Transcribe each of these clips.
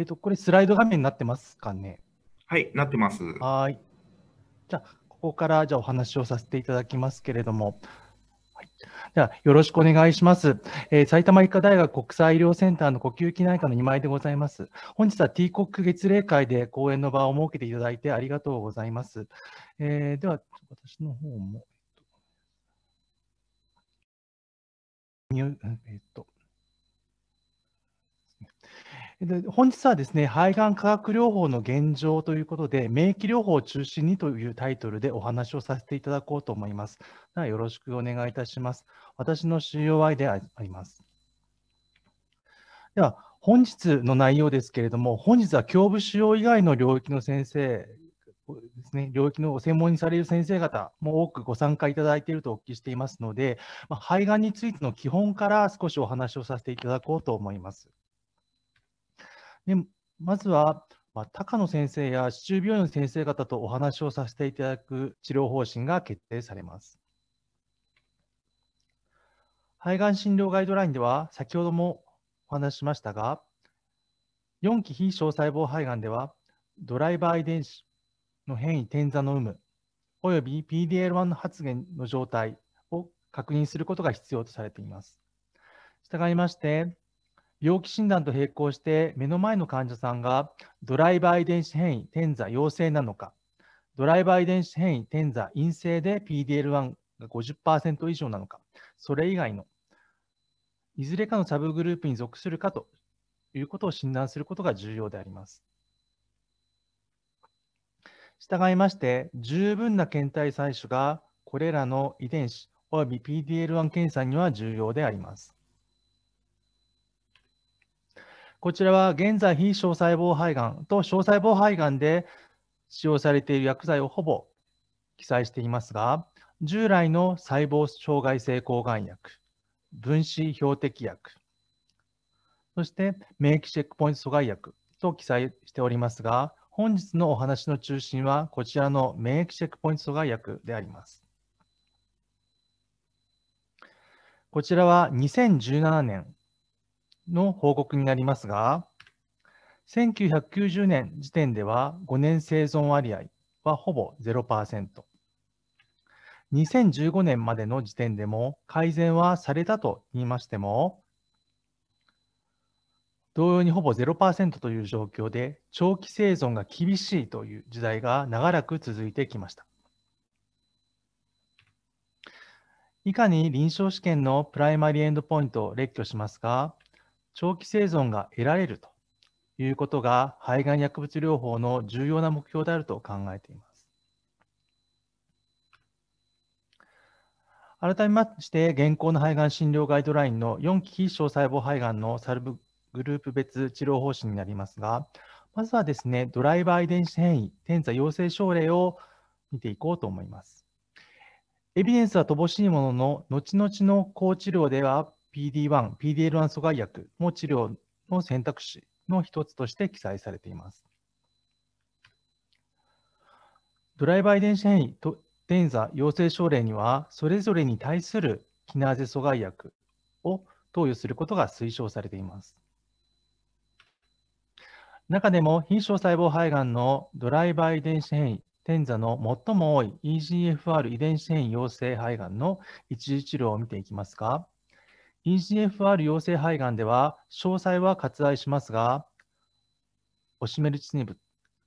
えっ、ー、と、これスライド画面になってますかね。はい、なってます。はい。じゃあ、ここからじゃあお話をさせていただきますけれども、はい、ではよろしくお願いします、えー、埼玉医科大学国際医療センターの呼吸器内科の今井でございます。本日は T 国月例会で講演の場を設けていただいてありがとうございます。えー、では、私の方も。えっと本日はですね、肺がん化学療法の現状ということで、免疫療法を中心にというタイトルでお話をさせていただこうと思います。ではよろしくお願いいたします。私の COI であります。では、本日の内容ですけれども、本日は胸部腫瘍以外の領域の先生ですね、領域の専門にされる先生方も多くご参加いただいているとお聞きしていますので、ま肺がんについての基本から少しお話をさせていただこうと思います。でまずは、まあ、高野先生や市中病院の先生方とお話をさせていただく治療方針が決定されます。肺がん診療ガイドラインでは、先ほどもお話ししましたが、4期非小細胞肺がんでは、ドライバー遺伝子の変異転座の有無、および PDL1 発現の状態を確認することが必要とされています。従いまして、病気診断と並行して目の前の患者さんがドライバー遺伝子変異転座陽性なのか、ドライバー遺伝子変異転座陰性で PDL1 が50%以上なのか、それ以外のいずれかのサブグループに属するかということを診断することが重要であります。従いまして、十分な検体採取がこれらの遺伝子および PDL1 検査には重要であります。こちらは現在非小細胞肺がんと小細胞肺がんで使用されている薬剤をほぼ記載していますが、従来の細胞障害性抗がん薬、分子標的薬、そして免疫チェックポイント阻害薬と記載しておりますが、本日のお話の中心はこちらの免疫チェックポイント阻害薬であります。こちらは2017年の報告になりますが、1990年時点では5年生存割合はほぼ0%。2015年までの時点でも改善はされたと言いましても、同様にほぼ0%という状況で長期生存が厳しいという時代が長らく続いてきました。以下に臨床試験のプライマリーエンドポイントを列挙しますが、長期生存が得られるということが肺がん薬物療法の重要な目標であると考えています。改めまして現行の肺がん診療ガイドラインの4期小細胞肺がんのサルブグループ別治療方針になりますがまずはですねドライバー遺伝子変異転座陽性症例を見ていこうと思います。エビデンスは乏しいものの後々の高治療では PD1、PDL1 阻害薬も治療の選択肢の一つとして記載されています。ドライバー遺伝子変異と転座陽性症例には、それぞれに対するキナーゼ阻害薬を投与することが推奨されています。中でも、貧小細胞肺がんのドライバー遺伝子変異、転座の最も多い EGFR 遺伝子変異陽性肺がんの一時治療を見ていきますが、EGFR 陽性肺がんでは詳細は割愛しますが、オシメルチニブ、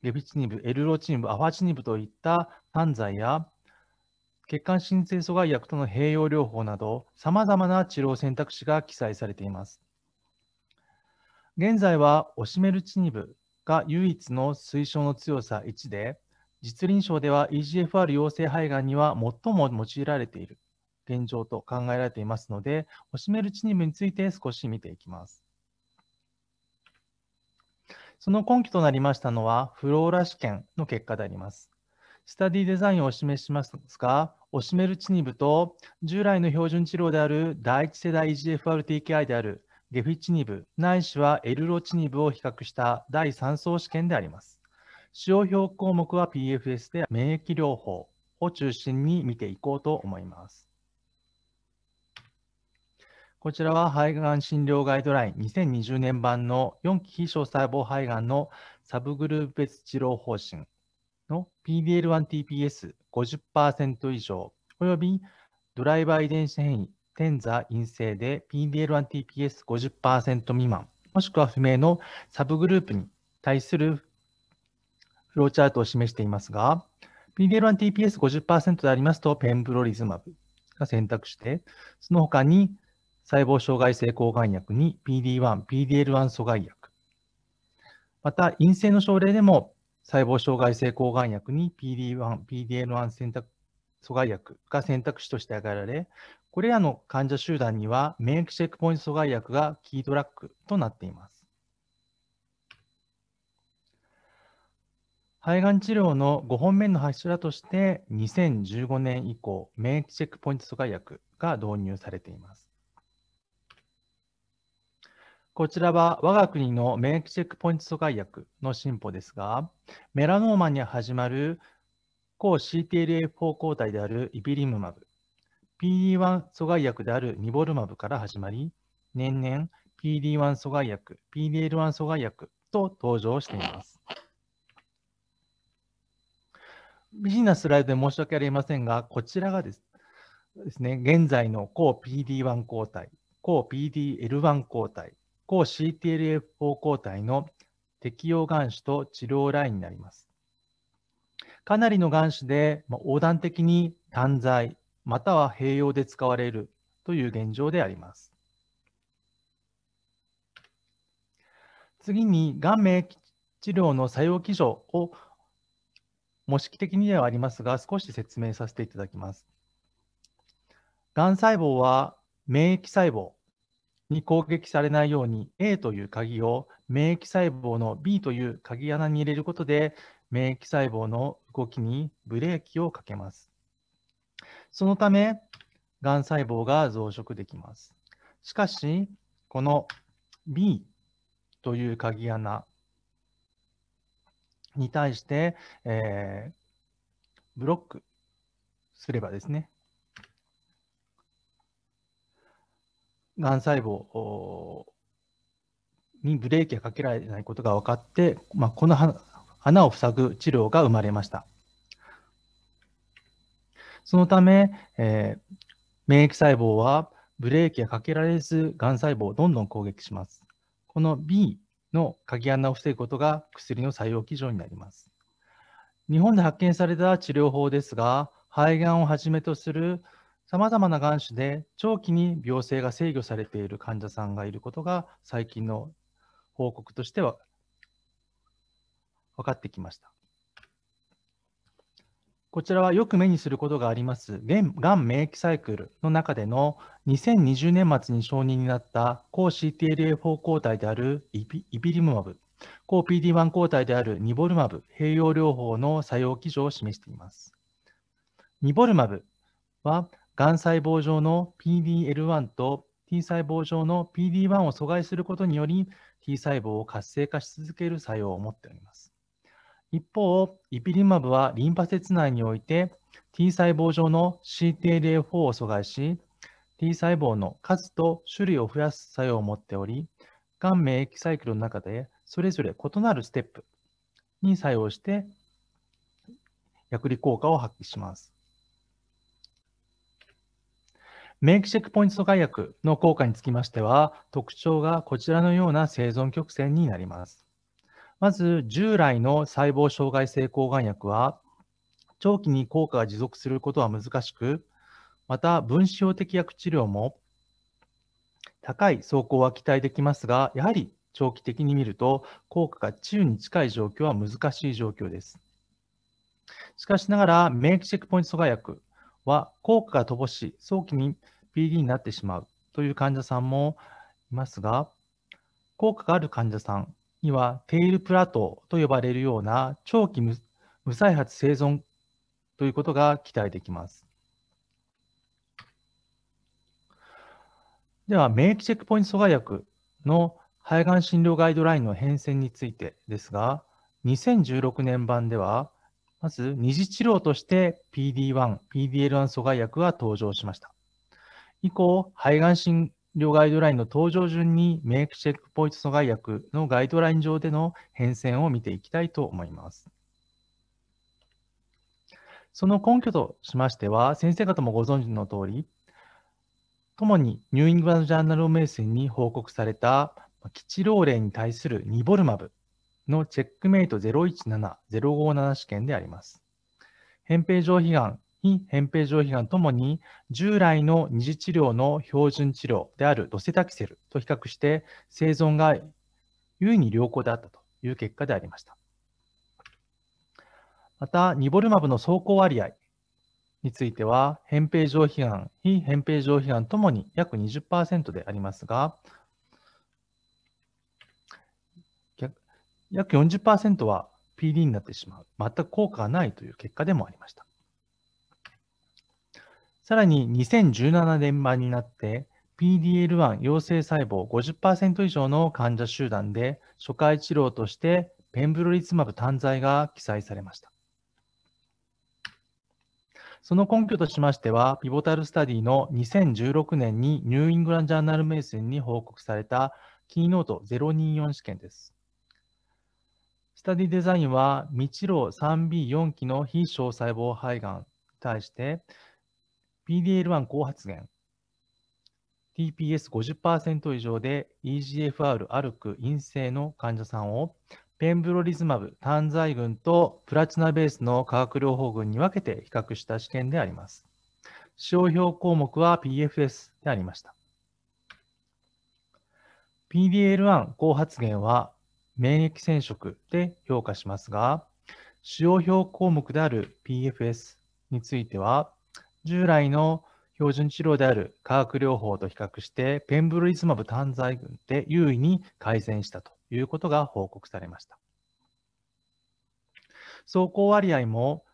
ゲビチニブ、エルロチニブ、アファチニブといった犯剤や、血管新生阻害薬との併用療法など、さまざまな治療選択肢が記載されています。現在はオシメルチニブが唯一の推奨の強さ1で、実臨床では EGFR 陽性肺がんには最も用いられている。現状と考えられていますので、オシメルチニブについて少し見ていきます。その根拠となりましたのは、フローラ試験の結果であります。スタディデザインをお示ししますが、オシメルチニブと従来の標準治療である第1世代 EGFR-TKI であるゲフィチニブ、ないしはエルロチニブを比較した第3層試験であります。使用表項目は PFS で免疫療法を中心に見ていこうと思います。こちらは肺がん診療ガイドライン2020年版の4期非小細胞肺がんのサブグループ別治療方針の PDL1TPS50% 以上およびドライバー遺伝子変異転座陰性で PDL1TPS50% 未満もしくは不明のサブグループに対するフローチャートを示していますが PDL1TPS50% でありますとペンブロリズマブが選択してその他に細胞障害性抗がん薬に PD1、PD-L1 阻害薬。また、陰性の症例でも細胞障害性抗がん薬に PD1、PD-L1 選択阻害薬が選択肢として挙げられ、これらの患者集団には免疫チェックポイント阻害薬がキードラッグとなっています。肺がん治療の5本目の柱として2015年以降、免疫チェックポイント阻害薬が導入されています。こちらは我が国の免疫チェックポイント阻害薬の進歩ですが、メラノーマに始まる抗 CTLA4 抗体であるイビリムマブ、PD1 阻害薬であるニボルマブから始まり、年々 PD1 阻害薬、PDL1 阻害薬と登場しています。ビジネスライドで申し訳ありませんが、こちらがですですね、現在の抗 PD1 抗体、抗 PDL1 抗体、抗 CTLF4 抗体の適用がん種と治療ラインになります。かなりのがん種で、まあ、横断的に短剤または併用で使われるという現状であります。次に、がん免疫治療の作用基準を模式的にではありますが、少し説明させていただきます。がん細胞は免疫細胞、に攻撃されないように A という鍵を免疫細胞の B という鍵穴に入れることで免疫細胞の動きにブレーキをかけます。そのため、がん細胞が増殖できます。しかし、この B という鍵穴に対して、えー、ブロックすればですね、がん細胞にブレーキがかけられないことが分かって、まあ、この花を塞ぐ治療が生まれました。そのため、えー、免疫細胞はブレーキがかけられず、がん細胞をどんどん攻撃します。この B の鍵穴を防ぐことが薬の採用基準になります。日本で発見された治療法ですが、肺がんをはじめとするさまざまながん種で長期に病性が制御されている患者さんがいることが最近の報告としては分かってきました。こちらはよく目にすることがあります、がん免疫サイクルの中での2020年末に承認になった抗 CTLA4 抗体であるイビリムマブ、抗 PD1 抗体であるニボルマブ、併用療法の作用基準を示しています。ニボルマブはがん細胞上の PDL1 と T 細胞上の PD1 を阻害することにより T 細胞を活性化し続ける作用を持っております。一方、イピリマブはリンパ節内において T 細胞上の CTLA4 を阻害し、T 細胞の数と種類を増やす作用を持っており、がん免疫サイクルの中でそれぞれ異なるステップに作用して薬理効果を発揮します。免疫チェックポイント阻害薬の効果につきましては、特徴がこちらのような生存曲線になります。まず、従来の細胞障害性抗がん薬は、長期に効果が持続することは難しく、また分子標的薬治療も高い走行は期待できますが、やはり長期的に見ると効果が治癒に近い状況は難しい状況です。しかしながら免疫チェックポイント阻害薬は効果が乏しい早期に PD になってしまうという患者さんもいますが、効果がある患者さんには、テールプラトーと呼ばれるような長期無再発生存ということが期待できます。では、免疫チェックポイント阻害薬の肺がん診療ガイドラインの変遷についてですが、2016年版では、まず二次治療として PD1、PDL1 阻害薬が登場しました。以降、肺がん診療ガイドラインの登場順にメイクチェックポイント阻害薬のガイドライン上での変遷を見ていきたいと思います。その根拠としましては、先生方もご存知の通り、ともにニューイングランド・ジャーナル・メデセンに報告された基地老齢に対するニボルマブのチェックメイト017、057試験であります。扁平上皮がん非扁平上皮がんともに従来の二次治療の標準治療であるドセタキセルと比較して生存が優位に良好であったという結果でありました。また、ニボルマブの走行割合については、扁平上皮がん、非扁平上皮がんともに約20%でありますが、約40%は PD になってしまう、全く効果がないという結果でもありました。さらに2017年版になって PDL1 陽性細胞50%以上の患者集団で初回治療としてペンブロリツマブ単剤が記載されました。その根拠としましては、ピボタルスタディの2016年にニューイングランド・ジャーナル・メデスンに報告されたキーノート024試験です。スタディデザインは、未治療 3B4 期の非小細胞肺がんに対して、PDL1 高発現、TPS50% 以上で EGFR、アルク陰性の患者さんをペンブロリズマブ、単剤群とプラチナベースの化学療法群に分けて比較した試験であります。使用表項目は PFS でありました。PDL1 高発現は免疫染色で評価しますが、使用表項目である PFS については、従来の標準治療である化学療法と比較して、ペンブルイズマブ単剤群で優位に改善したということが報告されました。走行割合も、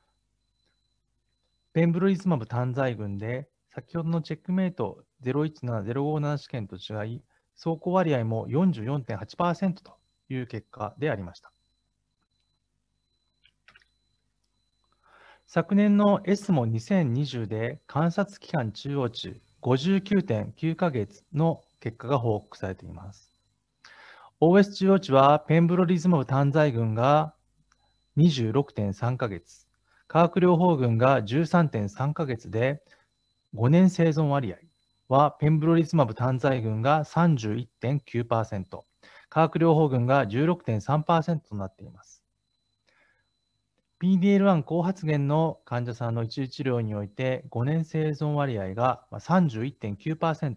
ペンブルイズマブ単剤群で、先ほどのチェックメイト017057試験と違い、走行割合も44.8%という結果でありました。昨年の ESMO2020 で観察期間中央値59.9ヶ月の結果が報告されています。OS 中央値はペンブロリズム単剤群が26.3ヶ月、化学療法群が13.3ヶ月で5年生存割合はペンブロリズマブ単剤群が31.9%、化学療法群が16.3%となっています。PDL1 高発現の患者さんの一時治療において5年生存割合が31.9%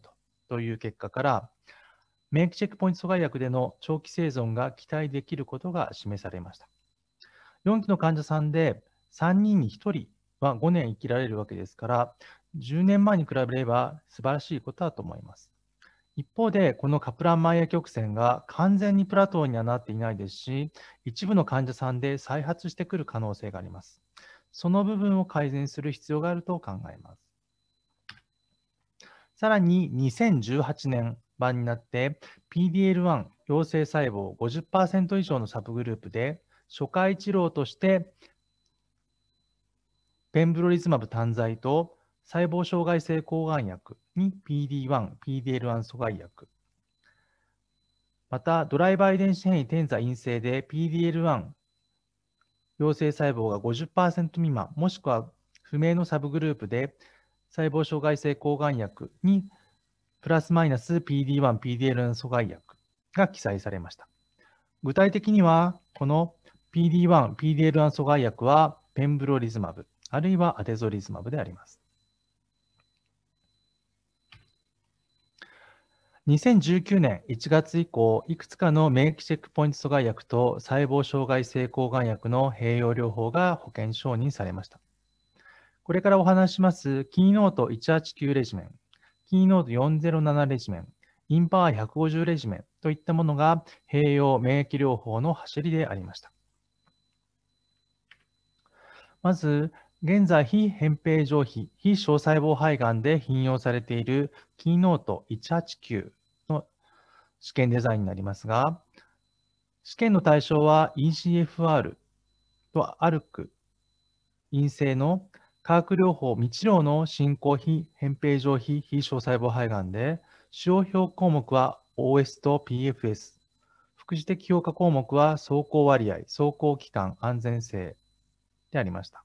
という結果から免疫チェックポイント阻害薬での長期生存が期待できることが示されました4期の患者さんで3人に1人は5年生きられるわけですから10年前に比べれば素晴らしいことだと思います一方で、このカプラン・マイヤ曲線が完全にプラトーにはなっていないですし、一部の患者さんで再発してくる可能性があります。その部分を改善する必要があると考えます。さらに2018年版になって PDL1 陽性細胞50%以上のサブグループで初回治療としてペンブロリズマブ単剤と細胞障害性抗がん薬に PD1、PDL1 阻害薬。また、ドライバー遺伝子変異転座陰性で PDL1 陽性細胞が50%未満、もしくは不明のサブグループで細胞障害性抗がん薬にプラスマイナス PD1、PDL1 阻害薬が記載されました。具体的には、この PD1、PDL1 阻害薬はペンブロリズマブ、あるいはアデゾリズマブであります。2019年1月以降、いくつかの免疫チェックポイント阻害薬と細胞障害性抗がん薬の併用療法が保険承認されました。これからお話します、キーノート189レジメン、キーノート407レジメン、インパー150レジメンといったものが併用免疫療法の走りでありました。まず、現在、非扁平上皮、非小細胞肺がんで頻用されているキーノート189の試験デザインになりますが、試験の対象は e c f r と ALK 陰性の化学療法未治療の進行非扁平上皮非小細胞肺がんで、使用表項目は OS と PFS、副次的評価項目は走行割合、走行期間、安全性でありました。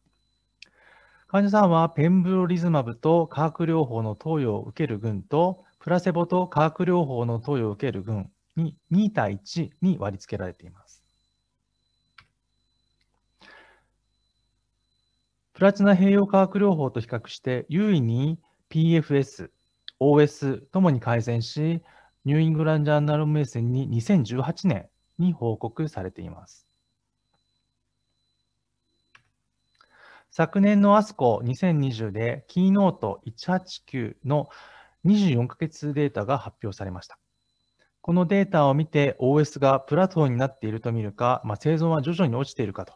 患者さんはペンブロリズマブと化学療法の投与を受ける群と、プラセボと化学療法の投与を受ける群に2対1に割り付けられています。プラチナ併用化学療法と比較して優位に PFS、OS ともに改善し、ニューイングランド・ジャーナル・メッセンに2018年に報告されています。昨年のアスコ2020でキーノート189の24ヶ月データが発表されました。このデータを見て OS がプラトーになっていると見るか、まあ、生存は徐々に落ちているかと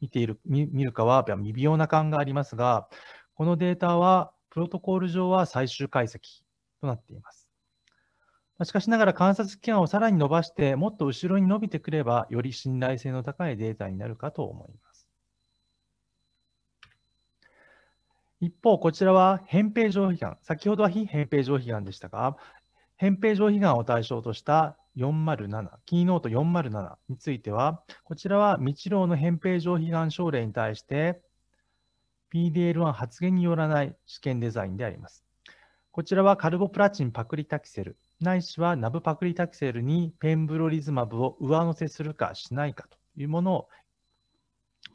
見ている見るかは微妙な感がありますが、このデータはプロトコール上は最終解析となっています。しかしながら観察期間をさらに伸ばして、もっと後ろに伸びてくれば、より信頼性の高いデータになるかと思います。一方、こちらは扁平上皮がん、先ほどは非扁平上皮がんでしたが、扁平上皮がんを対象とした407、キーノート407については、こちらは未治療の扁平上皮がん症例に対して、PDL1 発現によらない試験デザインであります。こちらはカルボプラチンパクリタキセル、ないしはナブパクリタキセルにペンブロリズマブを上乗せするかしないかというものを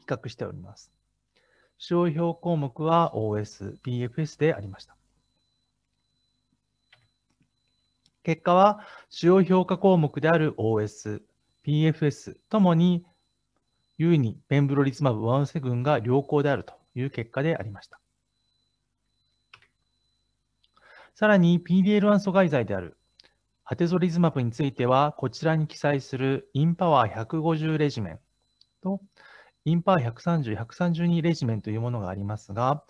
比較しております。使用標項目は OS、BFS でありました。結果は、使用評価項目である OS、PFS ともに、U にペンブロリズマブワンセンが良好であるという結果でありました。さらに PDL1 阻害剤であるハテゾリズマブについては、こちらに記載するインパワー150レジメンとインパー130、132レジメンというものがありますが、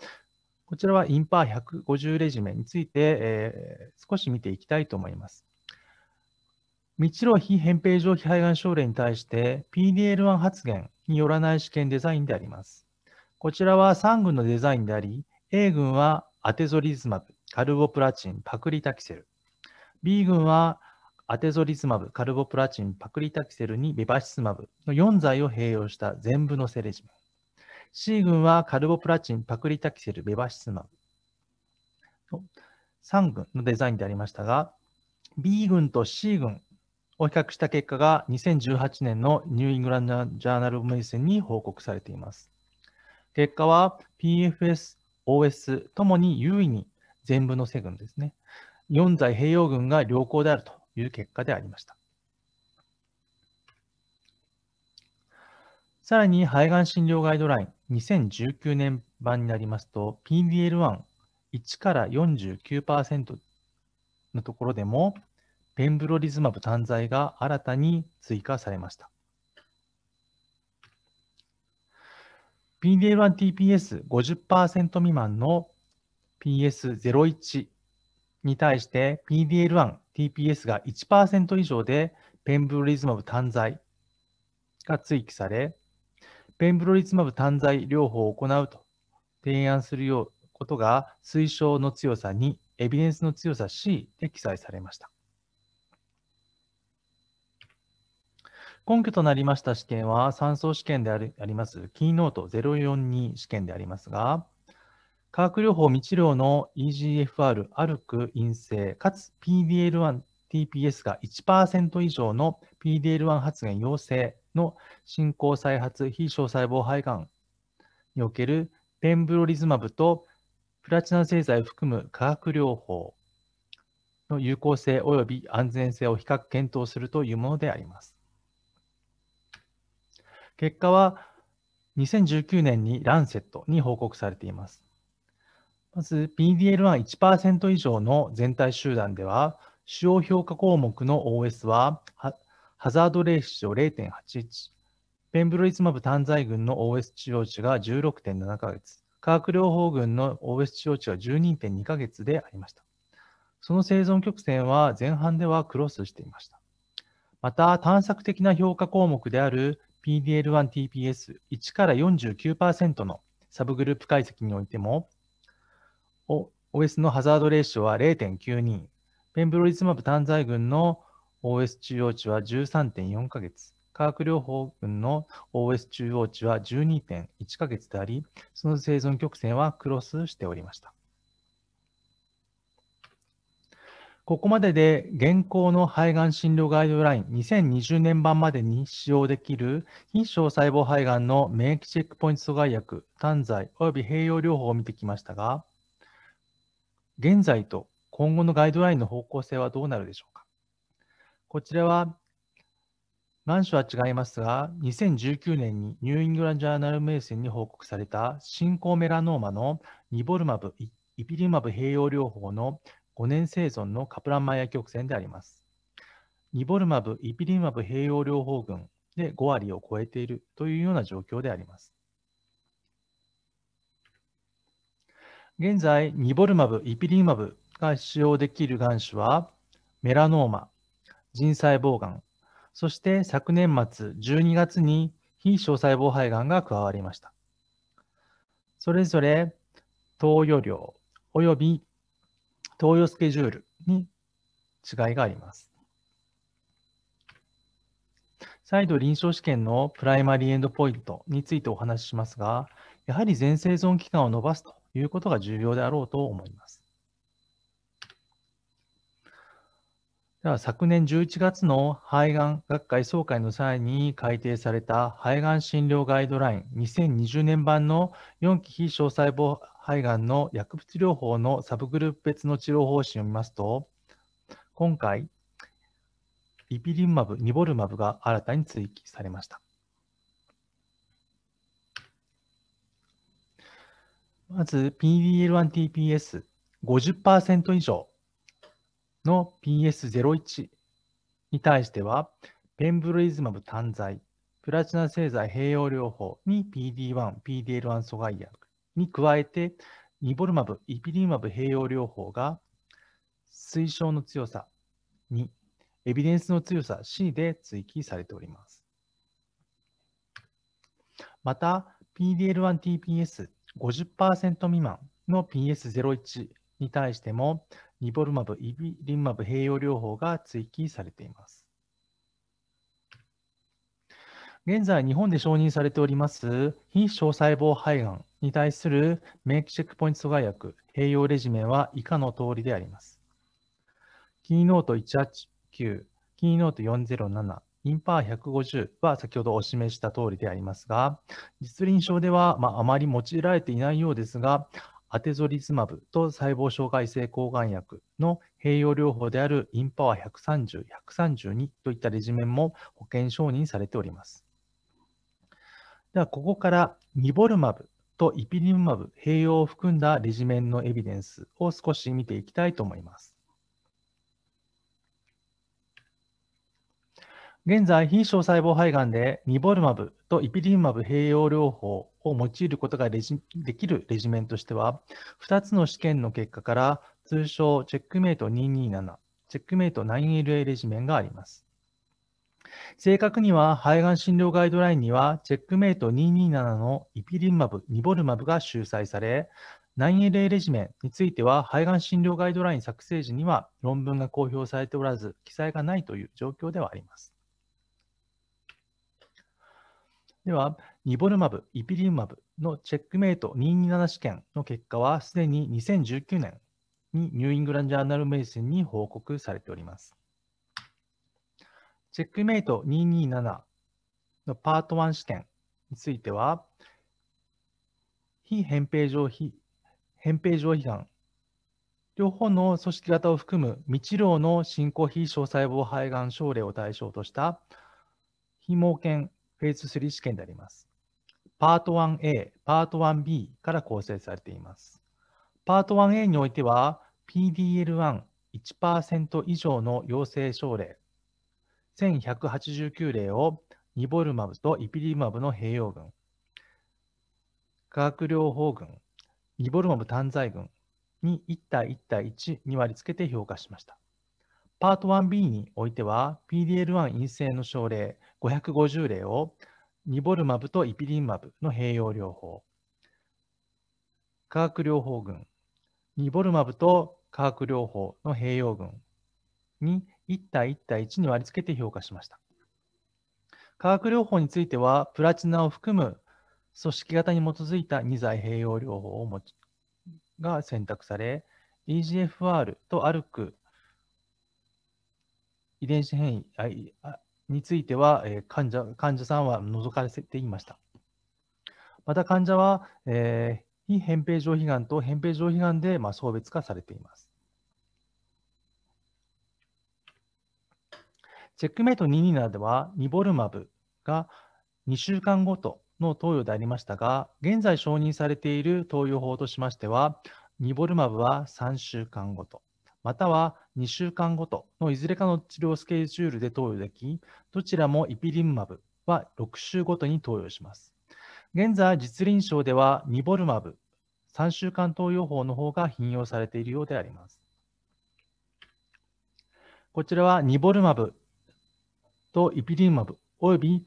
こちらはインパー150レジメンについて、えー、少し見ていきたいと思います。未知路非扁平上皮肺がん症例に対して PDL1 発現によらない試験デザインであります。こちらは3群のデザインであり、A 群はアテゾリズマブ、カルボプラチン、パクリタキセル。B 群はアテゾリズマブ、カルボプラチン、パクリタキセルにビバシスマブの4剤を併用した全部のセレジム。C 群はカルボプラチン、パクリタキセル、ベバシスマブ。3群のデザインでありましたが、B 群と C 群を比較した結果が2018年のニューイングランドジャーナルメディセンに報告されています。結果は PFS、OS ともに優位に全部のセ群ですね。4剤併用群が良好であるという結果でありました。さらに、肺がん診療ガイドライン2019年版になりますと、PDL1、1から49%のところでも、ペンブロリズマブ単剤が新たに追加されました。PDL1TPS50% 未満の PS01 に対して PDL1、TPS が1%以上でペンブロリズマブ単剤が追記され、ペンブロリズマブ単剤療法を行うと提案するようことが推奨の強さ2、エビデンスの強さ C で記載されました。根拠となりました試験は、3層試験であります、キーノート042試験でありますが、化学療法未治療の EGFR、a l ク陰性、かつ PDL1、TPS が1%以上の PDL1 発現陽性の進行再発非小細胞肺がんにおけるペンブロリズマブとプラチナ製剤を含む化学療法の有効性及び安全性を比較検討するというものであります。結果は2019年にランセットに報告されています。まず PDL11% 以上の全体集団では、主要評価項目の OS は、ハザードレーシオ0.81、ペンブロイズマブ単在群の OS 治療値が16.7ヶ月、化学療法群の OS 治療値が12.2ヶ月でありました。その生存曲線は前半ではクロスしていました。また、探索的な評価項目である PDL1TPS1 から49%のサブグループ解析においても、OS のハザードレーシオは0.92、ペンブロリズマブ単剤群の OS 中央値は13.4ヶ月、化学療法群の OS 中央値は12.1ヶ月であり、その生存曲線はクロスしておりました。ここまでで現行の肺がん診療ガイドライン2020年版までに使用できる非小細胞肺がんの免疫チェックポイント阻害薬、単剤及び併用療法を見てきましたが、現在と今後のガイドラインの方向性はどうなるでしょうかこちらはョ書は違いますが、2019年にニューイングランドジャーナルメデンに報告された進行メラノーマのニボルマブ、イピリマブ併用療法の5年生存のカプランマイヤ曲線であります。ニボルマブ、イピリマブ併用療法群で5割を超えているというような状況であります。現在、ニボルマブ、イピリマブが使用できるがん種は、メラノーマ、腎細胞がん、そして昨年末12月に非小細胞肺がんが加わりました。それぞれ投与量及び投与スケジュールに違いがあります。再度臨床試験のプライマリーエンドポイントについてお話ししますが、やはり全生存期間を延ばすということが重要であろうと思います。では昨年11月の肺がん学会総会の際に改定された肺がん診療ガイドライン2020年版の4期非小細胞肺がんの薬物療法のサブグループ別の治療方針を見ますと、今回、リピリムマブ、ニボルマブが新たに追記されました。まず PDL1TPS50% 以上の PS01 に対しては、ペンブルイズマブ単剤、プラチナ製剤併用療法に PD1、PDL1 阻害薬に加えて、ニボルマブ、イピリマブ併用療法が推奨の強さ2、エビデンスの強さ C で追記されております。また、PDL1TPS 50%未満の PS01 に対しても、ニボルマブ、イビリンマブ併用療法が追記されています。現在、日本で承認されております非小細胞肺がんに対する免疫チェックポイント阻害薬併用レジメンは以下の通りであります。キーノート189、キーノート407、インパー150は先ほどお示した通りでありますが、実臨床では、まあ、あまり用いられていないようですが、アテゾリズマブと細胞障害性抗がん薬の併用療法であるインパワー130、132といったレジメンも保険承認されております。では、ここからニボルマブとイピリムマブ併用を含んだレジメンのエビデンスを少し見ていきたいと思います。現在、非小細胞肺がんでニボルマブとイピリンマブ併用療法を用いることができるレジメンとしては、2つの試験の結果から通称チェックメイト227、チェックメイト 9LA レジメンがあります。正確には、肺がん診療ガイドラインには、チェックメイト227のイピリンマブ、ニボルマブが収載され、9LA レジメンについては、肺がん診療ガイドライン作成時には論文が公表されておらず、記載がないという状況ではあります。では、ニボルマブ、イピリウマブのチェックメイト227試験の結果は、すでに2019年にニューイングランジャーナルメディシンに報告されております。チェックメイト227のパート1試験については、非扁平上皮、扁平上皮がん、両方の組織型を含む未治療の進行非小細胞肺がん症例を対象とした、非毛犬、フェーズ3試験であります。パート 1A、パート 1B から構成されています。パート 1A においては、PDL11% 以上の陽性症例、1189例をニボルマブとイピリマブの併用群、化学療法群、ニボルマブ単剤群に1対1対1に割付けて評価しました。パート 1B においては PDL1 陰性の症例550例をニボルマブとイピリンマブの併用療法、化学療法群、ニボルマブと化学療法の併用群に1対1対1に割り付けて評価しました。化学療法については、プラチナを含む組織型に基づいた2剤併用療法を持ちが選択され、EGFR と ALK、遺伝子変異、については、え患者患者さんは除かれていました。また患者は、え非扁平上皮がんと扁平上皮がんで、まあ、層別化されています。チェックメイト227では、ニボルマブが2週間ごとの投与でありましたが、現在承認されている投与法としましては、ニボルマブは3週間ごと、または2週間ごとのいずれかの治療スケジュールで投与でき、どちらもイピリムマブは6週ごとに投与します。現在、実臨床ではニボルマブ、3週間投与法の方が引用されているようであります。こちらはニボルマブとイピリムマブおよび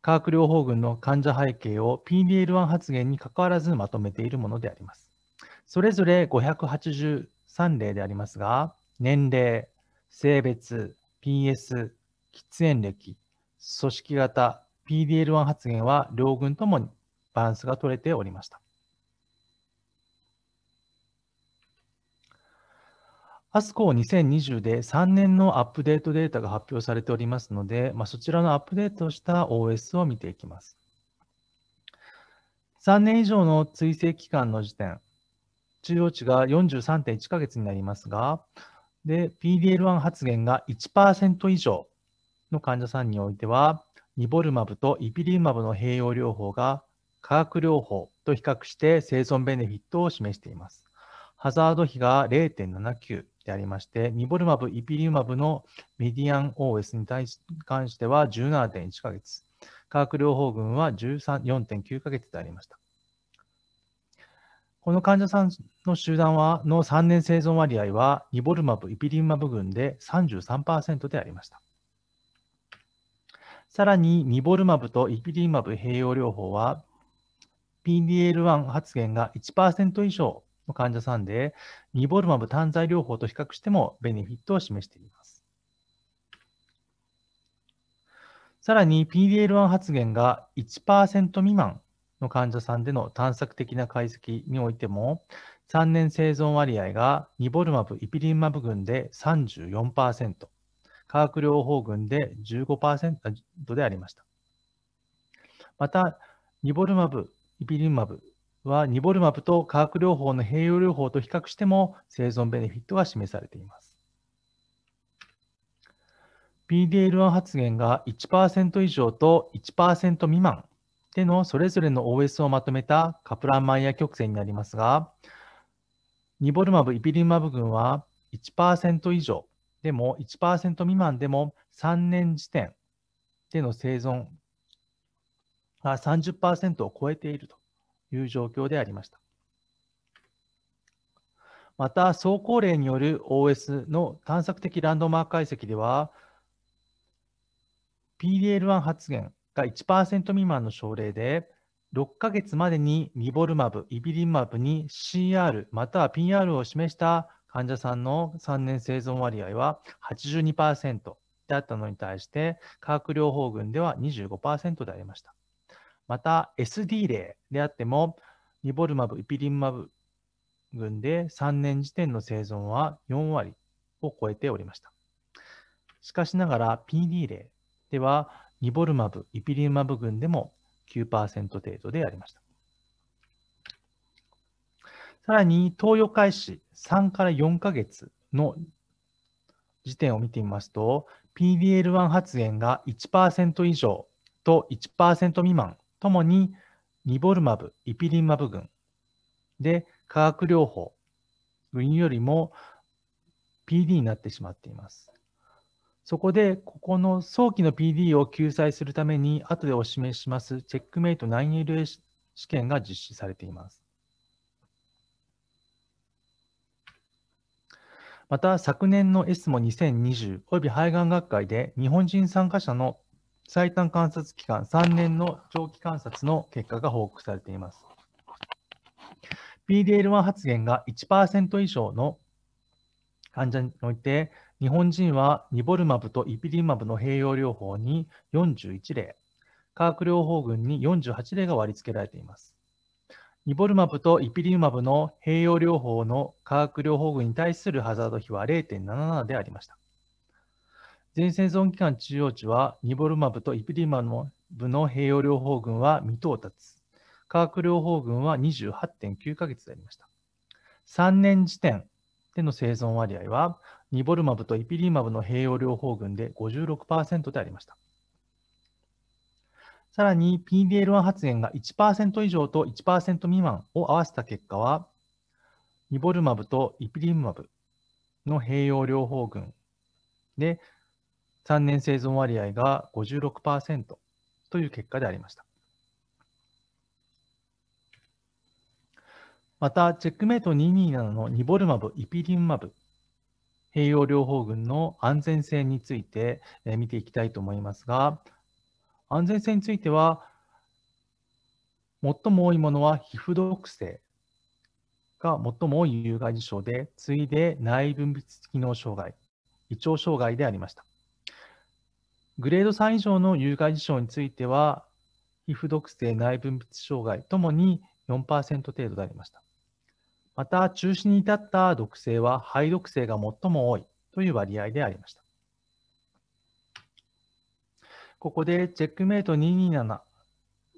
化学療法群の患者背景を PDL1 発現に関わらずまとめているものであります。それぞれ3例でありますが、年齢、性別、PS、喫煙歴、組織型、PDL1 発言は両軍ともにバランスが取れておりました。アスコー2020で3年のアップデートデータが発表されておりますので、まあ、そちらのアップデートした OS を見ていきます。3年以上の追跡期間の時点、中央値が43.1ヶ月になりますが、PDL1 発現が1%以上の患者さんにおいては、ニボルマブとイピリウマブの併用療法が化学療法と比較して生存ベネフィットを示しています。ハザード比が0.79でありまして、ニボルマブ、イピリウマブのメディアン OS に対し関しては17.1ヶ月、化学療法群は4.9ヶ月でありました。この患者さんの集団はの3年生存割合はニボルマブ、イピリンマブ群で33%でありました。さらにニボルマブとイピリンマブ併用療法は PDL1 発現が1%以上の患者さんでニボルマブ単剤療法と比較してもベネフィットを示しています。さらに PDL1 発現が1%未満の患者さんでの探索的な解析においても、3年生存割合がニボルマブ、イピリンマブ群で34%、化学療法群で15%でありました。また、ニボルマブ、イピリンマブはニボルマブと化学療法の併用療法と比較しても生存ベネフィットが示されています。PDL1 発現が1%以上と1%未満でのそれぞれの OS をまとめたカプランマイヤー曲線になりますが、ニボルマブ、イピリマブ群は1%以上でも1%未満でも3年時点での生存が30%を超えているという状況でありました。また、走行例による OS の探索的ランドマーク解析では、PDL1 発現が1%未満の症例で、6ヶ月までにニボルマブ、イビリンマブに CR または PR を示した患者さんの3年生存割合は82%であったのに対して、化学療法群では25%でありました。また、SD 例であっても、ニボルマブ、イピリンマブ群で3年時点の生存は4割を超えておりました。しかしながら PD 例ではニボルマブ、イピリマブ群でも9%程度でありました。さらに、投与開始3から4ヶ月の時点を見てみますと、PDL1 発現が1%以上と1%未満ともにニボルマブ、イピリウマブ群で化学療法群よりも PD になってしまっています。そこで、ここの早期の PD を救済するために、後でお示ししますチェックメイト 9LA 試験が実施されています。また、昨年の ESMO 2020および肺がん学会で、日本人参加者の最短観察期間3年の長期観察の結果が報告されています。PDL1 発言が1%以上の患者において、日本人はニボルマブとイピリマブの併用療法に41例、化学療法群に48例が割り付けられています。ニボルマブとイピリマブの併用療法の化学療法群に対するハザード比は0.77でありました。前線存期間中央値は、ニボルマブとイピリマブの併用療法群は未到達、化学療法群は28.9ヶ月でありました。3年時点、での生存割合は、ニボルマブとイピリマブの併用療法群で56%でありました。さらに PDL1 発現が1%以上と1%未満を合わせた結果は、ニボルマブとイピリマブの併用療法群で3年生存割合が56%という結果でありました。また、チェックメイト227のニボルマブ、イピリンマブ、併用療法群の安全性について見ていきたいと思いますが、安全性については、最も多いものは皮膚毒性が最も多い有害事象で、次いで内分泌機能障害、胃腸障害でありました。グレード3以上の有害事象については、皮膚毒性、内分泌障害ともに4%程度でありました。また、中止に至った毒性は肺毒性が最も多いという割合でありました。ここでチェックメイト227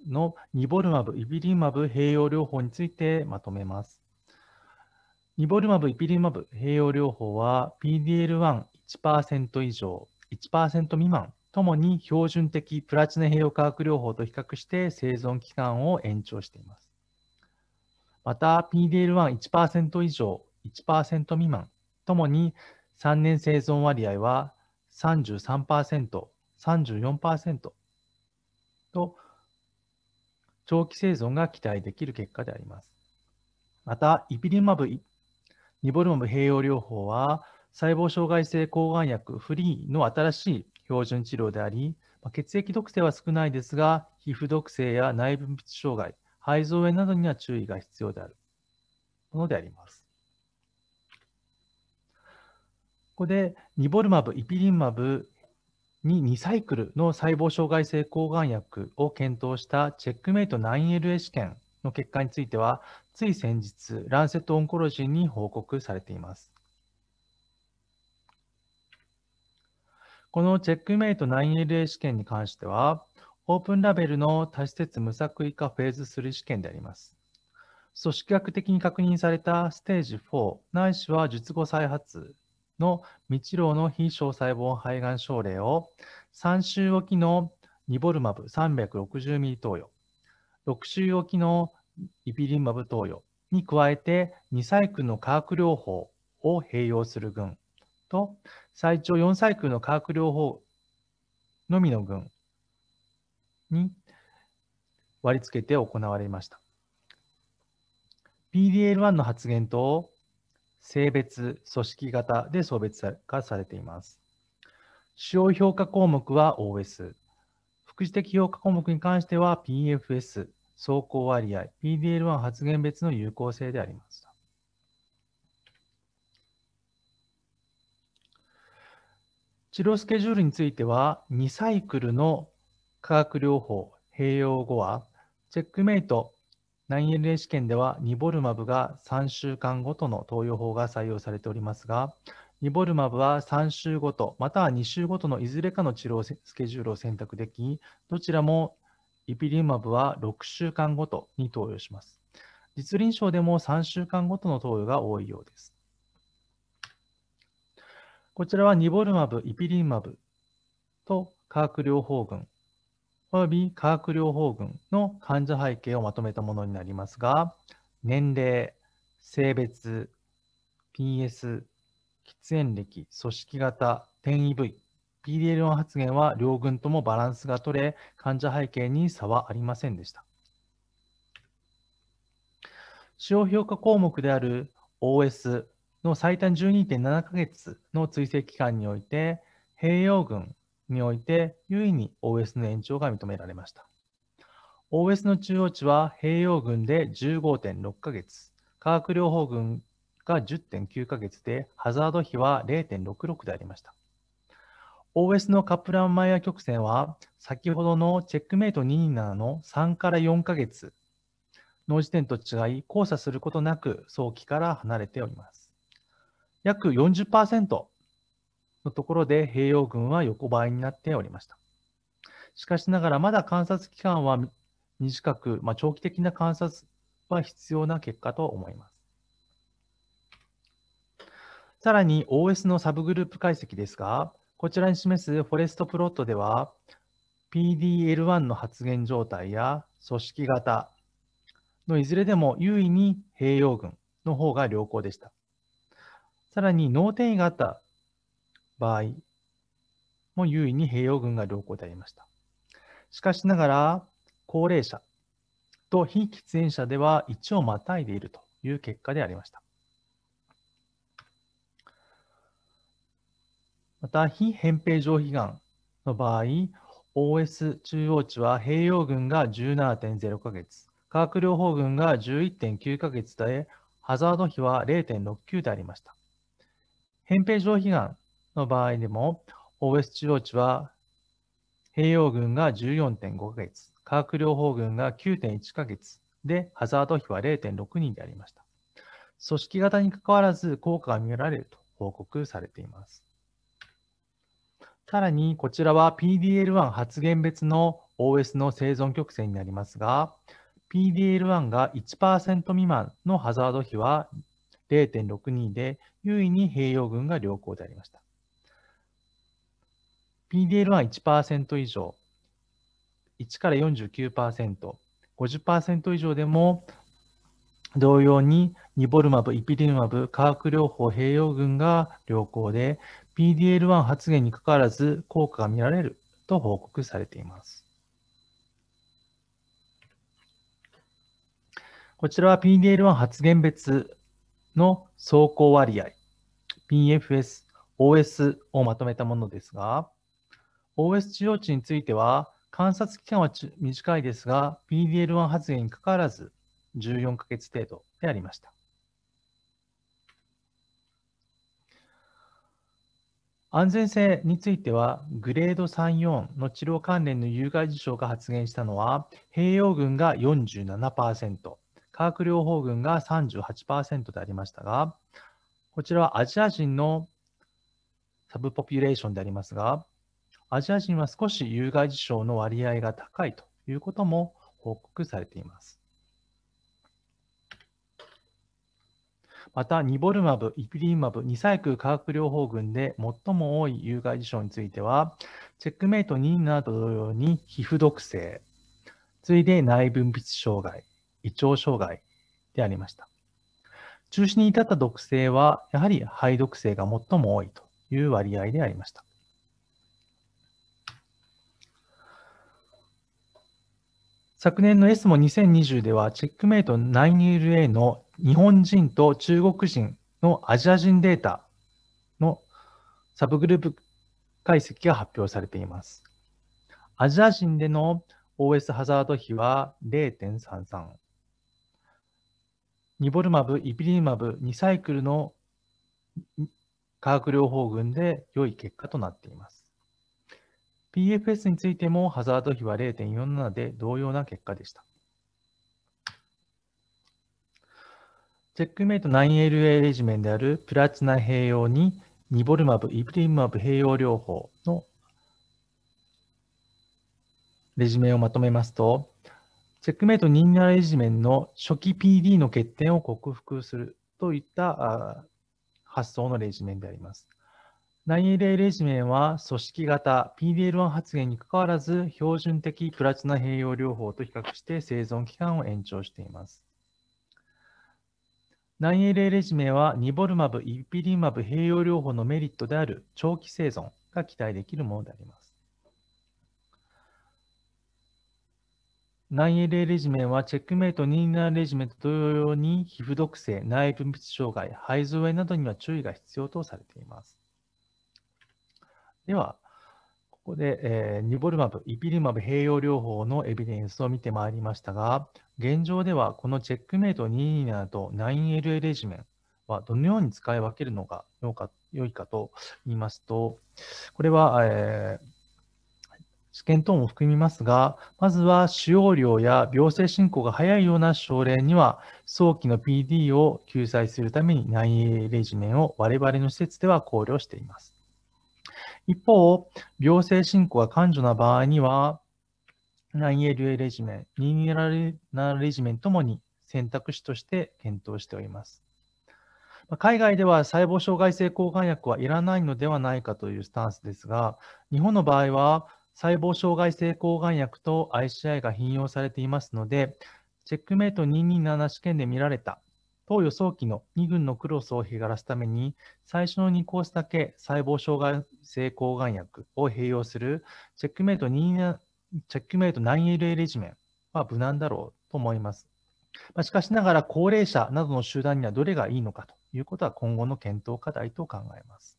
のニボルマブ、イビリマブ併用療法についてまとめます。ニボルマブ、イビリマブ併用療法は PDL11% 以上、1%未満ともに標準的プラチナ併用化学療法と比較して生存期間を延長しています。また PDL11% 以上、1%未満ともに3年生存割合は33%、34%と長期生存が期待できる結果であります。また、イピリマブ、ニボルマブ併用療法は細胞障害性抗がん薬フリーの新しい標準治療であり、血液毒性は少ないですが、皮膚毒性や内分泌障害、肺臓炎などには注意が必要であるものであります。ここでニボルマブ、イピリンマブに2サイクルの細胞障害性抗がん薬を検討したチェックメイト 9LA 試験の結果については、つい先日、ランセットオンコロジーに報告されています。このチェックメイト 9LA 試験に関しては、オープンラベルの多施設無作為化フェーズ3試験であります。組織学的に確認されたステージ4ないしは術後再発の未治療の非小細胞肺がん症例を3週おきのニボルマブ3 6 0ミリ投与、6週おきのイピリンマブ投与に加えて2サイクルの化学療法を併用する群と最長4サイクルの化学療法のみの群に割り付けて行われました。PDL1 の発現と性別、組織型で送別化されています。主要評価項目は OS、副次的評価項目に関しては PFS、走行割合、PDL1 発現別の有効性でありました。治療スケジュールについては、2サイクルの化学療法併用後は、チェックメイト 9LA 試験ではニボルマブが3週間ごとの投与法が採用されておりますが、ニボルマブは3週ごと、または2週ごとのいずれかの治療スケジュールを選択でき、どちらもイピリマブは6週間ごとに投与します。実臨床でも3週間ごとの投与が多いようです。こちらはニボルマブ、イピリウマブと化学療法群よび化学療法群の患者背景をまとめたものになりますが、年齢、性別、PS、喫煙歴、組織型、転移部位、PDL4 発現は両群ともバランスが取れ、患者背景に差はありませんでした。使用評価項目である OS の最短12.7ヶ月の追跡期間において、併用群において優位に OS の延長が認められました。OS の中央値は併用群で15.6ヶ月、化学療法群が10.9ヶ月で、ハザード比は0.66でありました。OS のカプランマイヤー曲線は、先ほどのチェックメイト227の3から4ヶ月の時点と違い、交差することなく早期から離れております。約40%のところで併用群は横ばいになっておりました。しかしながら、まだ観察期間は短く、まあ、長期的な観察は必要な結果と思います。さらに OS のサブグループ解析ですが、こちらに示すフォレストプロットでは、PDL1 の発現状態や組織型のいずれでも優位に併用群の方が良好でした。さらに脳転移があった場合も優位に併用群が良好でありました。しかしながら、高齢者と非喫煙者では一応をまたいでいるという結果でありました。また、非扁平上皮がんの場合、OS 中央値は併用群が17.0ヶ月、化学療法群が11.9ヶ月で、ハザード比は0.69でありました。扁平上皮がんの場合でも、OS 治療値は併用群が14.5ヶ月、化学療法群が9.1ヶ月で、ハザード比は0.6人でありました。組織型にかかわらず効果が見られると報告されています。さらに、こちらは PDL1 発現別の OS の生存曲線になりますが、PDL1 が1%未満のハザード比は0.62で、優位に併用群が良好でありました。PDL11% 以上、1から49%、50%以上でも同様にニボルマブ、イピリルマブ、化学療法併用群が良好で、PDL1 発現にかかわらず効果が見られると報告されています。こちらは PDL1 発現別の走行割合、PFS、OS をまとめたものですが、OS 治療値については、観察期間は短いですが、PDL1 発言にかかわらず、14ヶ月程度でありました。安全性については、グレード3、4の治療関連の有害事象が発現したのは、併用群が47%、化学療法群が38%でありましたが、こちらはアジア人のサブポピュレーションでありますが、アジア人は少し有害事象の割合が高いということも報告されています。また、ニボルマブ、イピリンマブ、二細工化学療法群で最も多い有害事象については、チェックメイト27と同様に皮膚毒性、次いで内分泌障害、胃腸障害でありました。中止に至った毒性は、やはり肺毒性が最も多いという割合でありました。昨年の S も2020では、チェックメイト 9LA の日本人と中国人のアジア人データのサブグループ解析が発表されています。アジア人での OS ハザード比は0.33。ニボルマブ、イピリマブ、2サイクルの化学療法群で良い結果となっています。PFS についてもハザード比は0.47で同様な結果でした。チェックメイト 9LA レジメンであるプラチナ併用にニボルマブ、イプリムマブ併用療法のレジメンをまとめますと、チェックメイト27レジメンの初期 PD の欠点を克服するといった発想のレジメンであります。9エレジメンは組織型 PDL1 発現にかかわらず標準的プラチナ併用療法と比較して生存期間を延長しています。9エレジメンはニボルマブ、イピリマブ併用療法のメリットである長期生存が期待できるものであります。9A レジメンはチェックメイト27レジメンと同様に皮膚毒性、内分泌障害、肺臓炎などには注意が必要とされています。では、ここで、えー、ニボルマブ、イピリマブ併用療法のエビデンスを見てまいりましたが、現状ではこのチェックメイト227と 9L レジメンはどのように使い分けるのがよか良いかと言いますと、これは、えー試験等も含みますが、まずは使用量や病性進行が早いような症例には、早期の PD を救済するために内 a レジメンを我々の施設では考慮しています。一方、病性進行が感情な場合には、南英流レジメン、ニーニラレレジメンともに選択肢として検討しております。海外では細胞障害性抗がん薬はいらないのではないかというスタンスですが、日本の場合は細胞障害性抗がん薬と ICI が引用されていますので、チェックメイト227試験で見られた投与早期の2群のクロスを減らすために、最初の2コースだけ細胞障害性抗がん薬を併用するチェックメイトチェックメイト 9LA レジメンは無難だろうと思います。しかしながら、高齢者などの集団にはどれがいいのかということは今後の検討課題と考えます。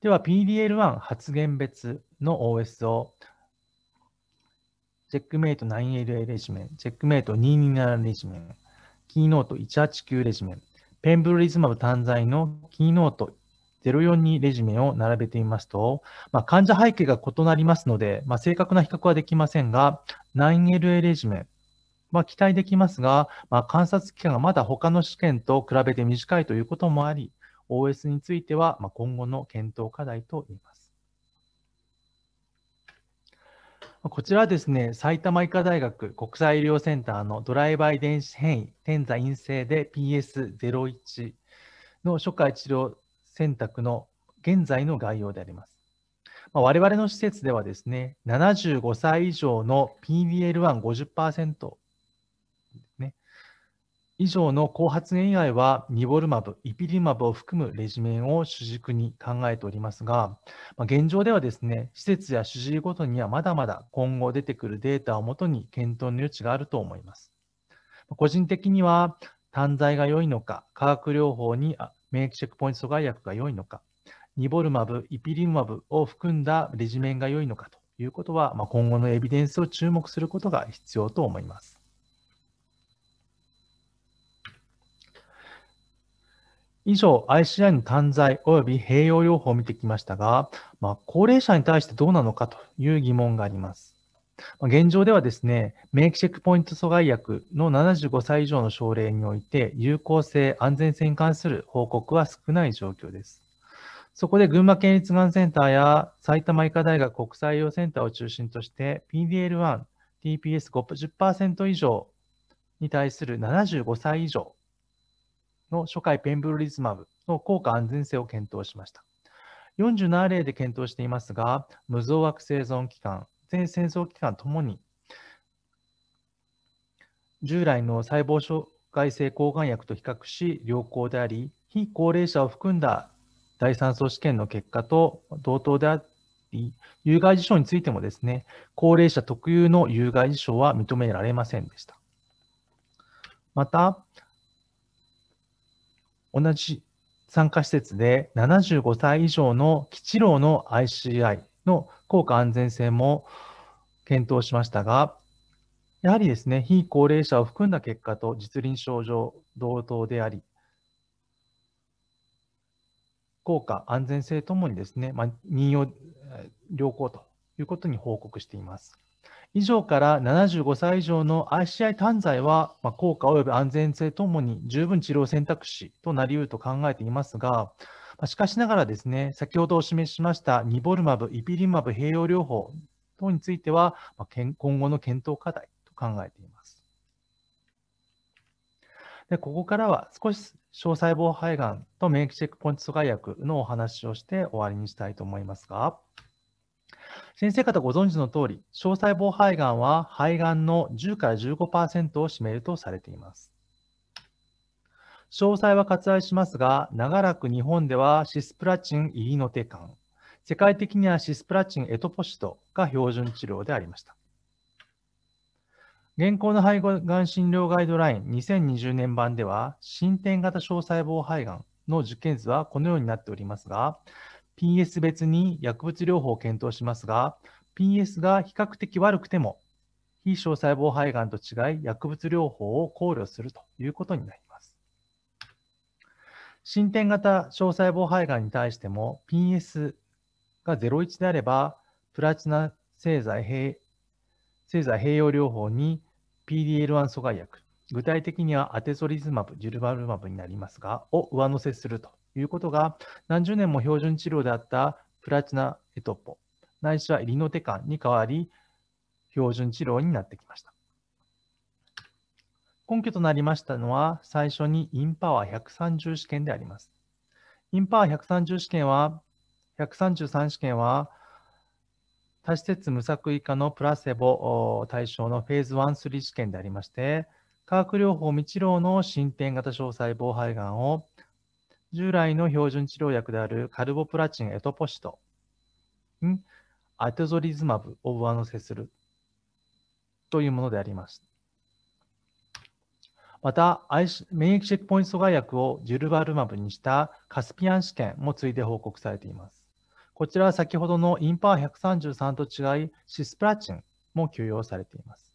では PDL1 発現別の OS をチェックメイト 9LA レジメン、チェックメイト227レジメン、キーノート189レジメン、ペンブルリズマブ短剤のキーノート042レジメンを並べてみますと、まあ、患者背景が異なりますので、まあ、正確な比較はできませんが、9LA レジメンは期待できますが、まあ、観察期間がまだ他の試験と比べて短いということもあり、OS については今後の検討課題といいます。こちらはですね、埼玉医科大学国際医療センターのドライバー遺伝子変異、転座陰性で PS01 の初回治療選択の現在の概要であります。まあ、我々の施設ではですね、75歳以上の PDL150% 以上の後発炎以外は、ニボルマブ、イピリマブを含むレジメンを主軸に考えておりますが、ま現状ではですね、施設や主治医ごとにはまだまだ今後出てくるデータをもとに検討の余地があると思います。個人的には、単剤が良いのか、化学療法に免疫チェックポイント阻害薬が良いのか、ニボルマブ、イピリマブを含んだレジメンが良いのかということは、ま今後のエビデンスを注目することが必要と思います。以上、ICI の単剤及び併用療法を見てきましたが、まあ、高齢者に対してどうなのかという疑問があります。まあ、現状ではですね、免疫チェックポイント阻害薬の75歳以上の症例において、有効性、安全性に関する報告は少ない状況です。そこで群馬県立がんセンターや埼玉医科大学国際医療センターを中心として PDL1、TPS50% 以上に対する75歳以上の初回ペンブロリズマブの効果安全性を検討しました。47例で検討していますが、無増悪生存期間、全戦争期間ともに、従来の細胞障害性抗がん薬と比較し、良好であり、非高齢者を含んだ第3層試験の結果と同等であり、有害事象についてもですね、高齢者特有の有害事象は認められませんでした。また、同じ参加施設で75歳以上の基地老の ICI の効果安全性も検討しましたが、やはりですね、非高齢者を含んだ結果と実臨症状同等であり、効果、安全性ともにですね、まあ、任用良好ということに報告しています。以上から75歳以上の ICI 端剤は、まあ、効果及び安全性ともに十分治療選択肢となりうると考えていますが、まあ、しかしながらですね、先ほどお示ししましたニボルマブ、イピリマブ併用療法等については、まあ、今後の検討課題と考えています。でここからは少し小細胞肺がんと免疫チェックポイント阻害薬のお話をして終わりにしたいと思いますが。先生方ご存知の通り、小細胞肺がんは肺がんの10から15%を占めるとされています。詳細は割愛しますが、長らく日本ではシスプラチンイリノテカン、世界的にはシスプラチンエトポシドが標準治療でありました。現行の肺がん診療ガイドライン2020年版では、進展型小細胞肺がんの受験図はこのようになっておりますが、PS 別に薬物療法を検討しますが、PS が比較的悪くても、非小細胞肺がんと違い、薬物療法を考慮するということになります。進展型小細胞肺がんに対しても、PS が01であれば、プラチナ製剤併製剤併用療法に PDL1 阻害薬、具体的にはアテゾリズマブ、ジュルバルマブになりますが、を上乗せするということが、何十年も標準治療であったプラチナエトポ、ないしはリノテカンに代わり、標準治療になってきました。根拠となりましたのは、最初にインパワー130試験であります。インパワー130試験は、133試験は、多施設無作為化のプラセボ対象のフェーズ1、3試験でありまして、化学療法未治療の進展型小細胞肺がんを従来の標準治療薬であるカルボプラチン、エトポシト、アテゾリズマブを上乗せするというものであります。また、免疫チェックポイント阻害薬をジュルバルマブにしたカスピアン試験も次いで報告されています。こちらは先ほどのインパー133と違い、シスプラチンも給養されています。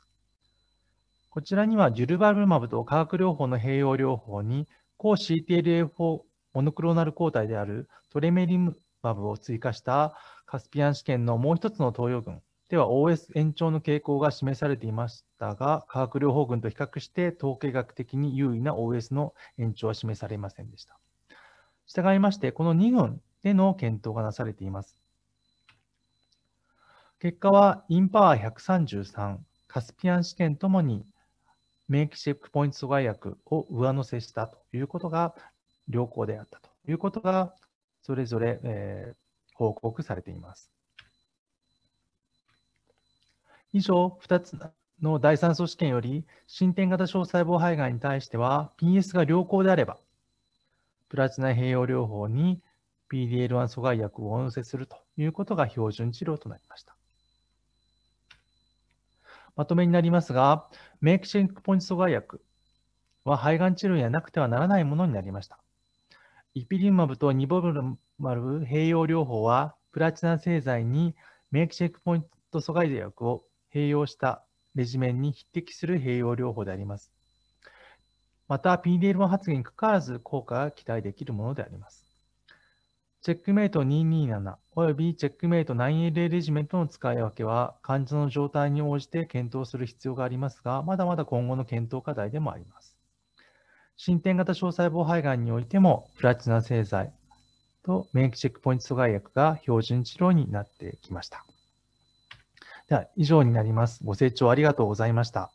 こちらにはジュルバルマブと化学療法の併用療法に抗 CTLA4 モノクローナル抗体であるトレメリムマブを追加したカスピアン試験のもう一つの投与群では OS 延長の傾向が示されていましたが、化学療法群と比較して統計学的に優位な OS の延長は示されませんでした。従いまして、この2群での検討がなされています。結果は、インパワー133、カスピアン試験ともに免疫チェックポイント阻害薬を上乗せしたということが良好であったということが、それぞれ、えー、報告されています。以上、2つの第三組織圏より、進展型小細胞肺がんに対しては、PS が良好であれば、プラチナ併用療法に PD-L1 阻害薬を応せするということが標準治療となりました。まとめになりますが、イクチェックポイント阻害薬は肺がん治療にはなくてはならないものになりました。イピリマブとニボルマル併用療法は、プラチナ製剤に免疫チェックポイント阻害剤薬を併用したレジメンに匹敵する併用療法であります。また、PD-L1 発言にかかわらず効果が期待できるものであります。チェックメイト227およびチェックメイト 9LA レジメントの使い分けは患者の状態に応じて検討する必要がありますが、まだまだ今後の検討課題でもあります。進展型小細胞肺がんにおいてもプラチナ製剤と免疫チェックポイント阻害薬が標準治療になってきました。では、以上になります。ご清聴ありがとうございました。